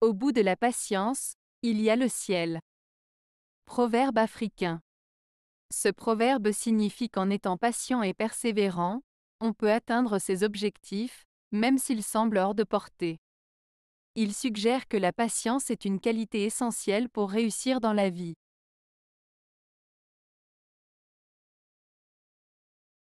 Au bout de la patience, il y a le ciel. Proverbe africain. Ce proverbe signifie qu'en étant patient et persévérant, on peut atteindre ses objectifs, même s'ils semblent hors de portée. Il suggère que la patience est une qualité essentielle pour réussir dans la vie.